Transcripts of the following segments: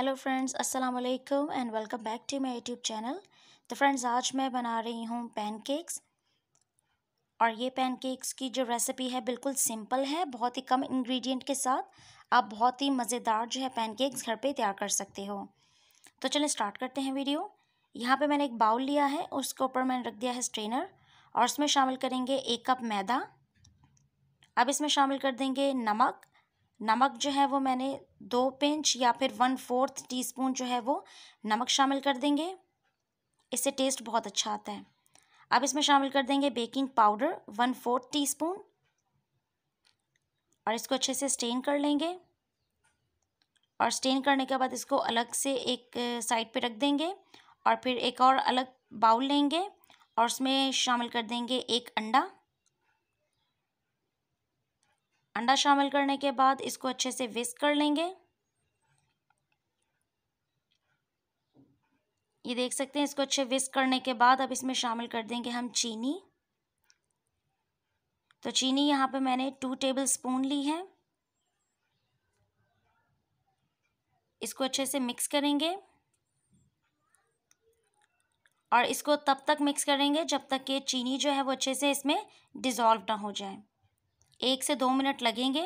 hello friends अस्सलाम वालेकुम and welcome back to my YouTube channel तो फ्रेंड्स आज मैं बना रही हूँ पैनकेक्स और ये पैनकेक्स की जो रेसिपी है बिल्कुल सिंपल है बहुत ही कम इंग्रेडिएंट के साथ आप बहुत ही मज़ेदार जो है पैनकेक्स घर पे तैयार कर सकते हो तो चलिए स्टार्ट करते हैं वीडियो यहाँ पर मैंने एक बाउल लिया है उसके ऊपर मैंने रख दिया है स्ट्रेनर और उसमें शामिल करेंगे एक कप मैदा अब इसमें शामिल कर देंगे नमक नमक जो है वो मैंने दो पिंच या फिर वन फोर्थ टीस्पून जो है वो नमक शामिल कर देंगे इससे टेस्ट बहुत अच्छा आता है अब इसमें शामिल कर देंगे baking powder one fourth spoon और इसको अच्छे से स्टेन कर लेंगे और स्टेन करने के बाद इसको अलग से एक साइड पे रख देंगे और फिर एक और अलग बाउल लेंगे और उसमें शामिल कर देंगे एक अंडा अंडा शामिल करने के बाद इसको अच्छे से विस्क कर लेंगे ये देख सकते हैं इसको अच्छे विस्क करने के बाद अब इसमें शामिल कर देंगे हम चीनी तो चीनी यहाँ पे मैंने टू टेबल स्पून ली है इसको अच्छे से मिक्स करेंगे और इसको तब तक मिक्स करेंगे जब तक कि चीनी जो है वो अच्छे से इसमें डिज़ोल्व ना हो जाए एक से दो मिनट लगेंगे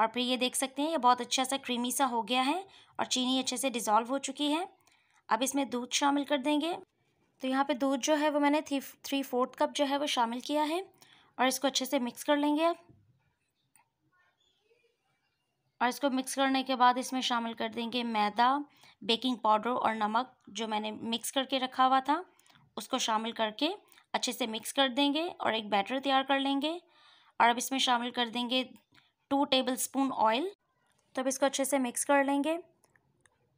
और फिर ये देख सकते हैं ये बहुत अच्छा सा क्रीमी सा हो गया है और चीनी अच्छे से डिज़ोल्व हो चुकी है अब इसमें दूध शामिल कर देंगे तो यहाँ पे दूध जो है वो मैंने थ्री थ्री फोर्थ कप जो है वो शामिल किया है और इसको अच्छे से मिक्स कर लेंगे अब और इसको मिक्स करने के बाद इसमें शामिल कर देंगे मैदा बेकिंग पाउडर और नमक जो मैंने मिक्स करके रखा हुआ था उसको शामिल करके अच्छे से मिक्स कर देंगे और एक बैटर तैयार कर लेंगे और अब इसमें शामिल कर देंगे टू टेबल स्पून ऑयल तो अब इसको अच्छे से मिक्स कर लेंगे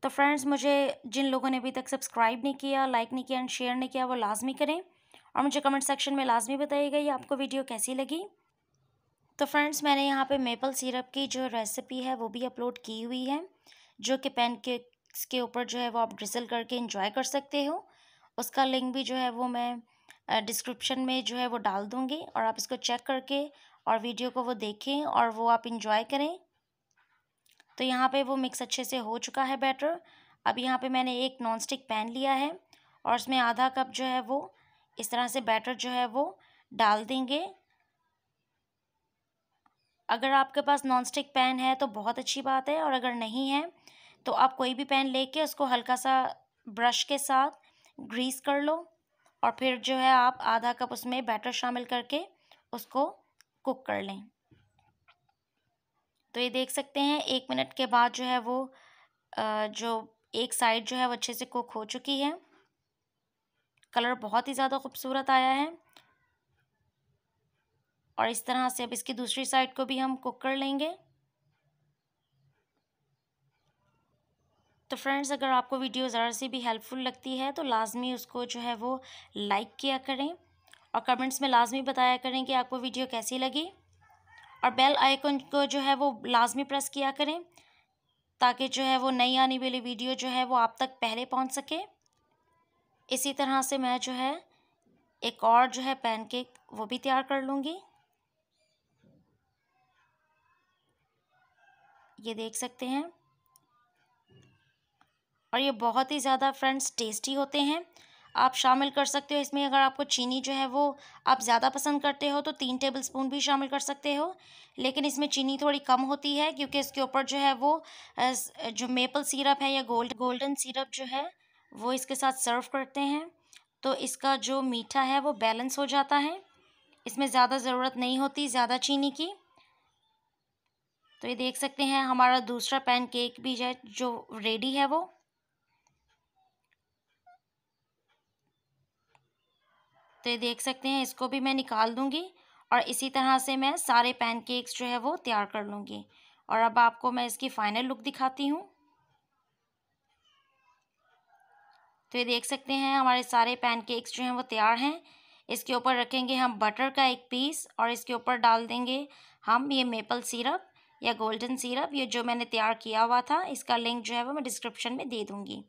तो फ्रेंड्स मुझे जिन लोगों ने अभी तक सब्सक्राइब नहीं किया लाइक नहीं किया एंड शेयर नहीं किया वो लाजमी करें और मुझे कमेंट सेक्शन में लाजमी बताइएगा ये आपको वीडियो कैसी लगी तो फ्रेंड्स मैंने यहाँ पे मेपल सिरप की जो रेसिपी है वो भी अपलोड की हुई है जो कि पैन के ऊपर जो है वो आप ड्रिसल करके इंजॉय कर सकते हो उसका लिंक भी जो है वो मैं डिस्क्रिप्शन में जो है वो डाल दूँगी और आप इसको चेक करके और वीडियो को वो देखें और वो आप इन्जॉय करें तो यहाँ पे वो मिक्स अच्छे से हो चुका है बैटर अब यहाँ पे मैंने एक नॉन स्टिक पैन लिया है और उसमें आधा कप जो है वो इस तरह से बैटर जो है वो डाल देंगे अगर आपके पास नॉन स्टिक पैन है तो बहुत अच्छी बात है और अगर नहीं है तो आप कोई भी पैन लेके उसको हल्का सा ब्रश के साथ ग्रीस कर लो और फिर जो है आप आधा कप उसमें बैटर शामिल करके उसको कुक कर लें तो ये देख सकते हैं एक मिनट के बाद जो है वो जो एक साइड जो है वो अच्छे से कुक हो चुकी है कलर बहुत ही ज़्यादा खूबसूरत आया है और इस तरह से अब इसकी दूसरी साइड को भी हम कुक कर लेंगे तो फ्रेंड्स अगर आपको वीडियो ज़रा सी भी हेल्पफुल लगती है तो लाजमी उसको जो है वो लाइक किया करें और कमेंट्स में लाजमी बताया करें कि आपको वीडियो कैसी लगी और बेल आइकन को जो है वो लाजमी प्रेस किया करें ताकि जो है वो नई आने वाली वीडियो जो है वो आप तक पहले पहुंच सके इसी तरह से मैं जो है एक और जो है पैनकेक वो भी तैयार कर लूँगी ये देख सकते हैं और ये बहुत ही ज़्यादा फ्रेंड्स टेस्टी होते हैं आप शामिल कर सकते हो इसमें अगर आपको चीनी जो है वो आप ज़्यादा पसंद करते हो तो तीन टेबल स्पून भी शामिल कर सकते हो लेकिन इसमें चीनी थोड़ी कम होती है क्योंकि इसके ऊपर जो है वो जो मेपल सिरप है या गोल्ड गोल्डन सिरप जो है वो इसके साथ सर्व करते हैं तो इसका जो मीठा है वो बैलेंस हो जाता है इसमें ज़्यादा ज़रूरत नहीं होती ज़्यादा चीनी की तो ये देख सकते हैं हमारा दूसरा पैनकेक भी है जो रेडी है वो तो ये देख सकते हैं इसको भी मैं निकाल दूँगी और इसी तरह से मैं सारे पैनकेक्स जो है वो तैयार कर लूँगी और अब आपको मैं इसकी फ़ाइनल लुक दिखाती हूँ तो ये देख सकते हैं हमारे सारे पैनकेक्स जो हैं वो तैयार हैं इसके ऊपर रखेंगे हम बटर का एक पीस और इसके ऊपर डाल देंगे हम ये मेपल सिरप या गोल्डन सिरप ये जो मैंने तैयार किया हुआ था इसका लिंक जो है वो मैं डिस्क्रिप्शन में दे दूँगी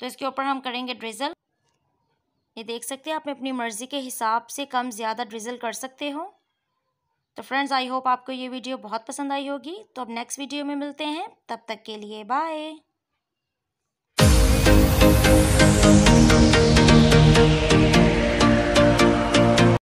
तो इसके ऊपर हम करेंगे ड्रिज़ल ये देख सकते हैं आप अपनी मर्ज़ी के हिसाब से कम ज़्यादा ड्रिज़ल कर सकते हो तो फ्रेंड्स आई होप आपको ये वीडियो बहुत पसंद आई होगी तो अब नेक्स्ट वीडियो में मिलते हैं तब तक के लिए बाय